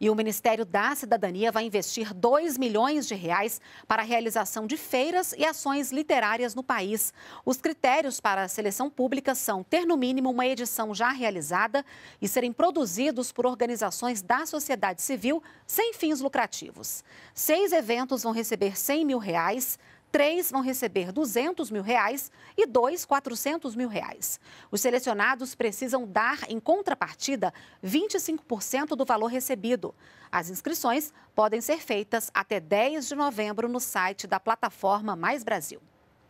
E o Ministério da Cidadania vai investir 2 milhões de reais para a realização de feiras e ações literárias no país. Os critérios para a seleção pública são ter no mínimo uma edição já realizada e serem produzidos por organizações da sociedade civil sem fins lucrativos. Seis eventos vão receber 100 mil reais três vão receber 200 mil reais e dois 400 mil reais. Os selecionados precisam dar em contrapartida 25% do valor recebido. As inscrições podem ser feitas até 10 de novembro no site da plataforma Mais Brasil.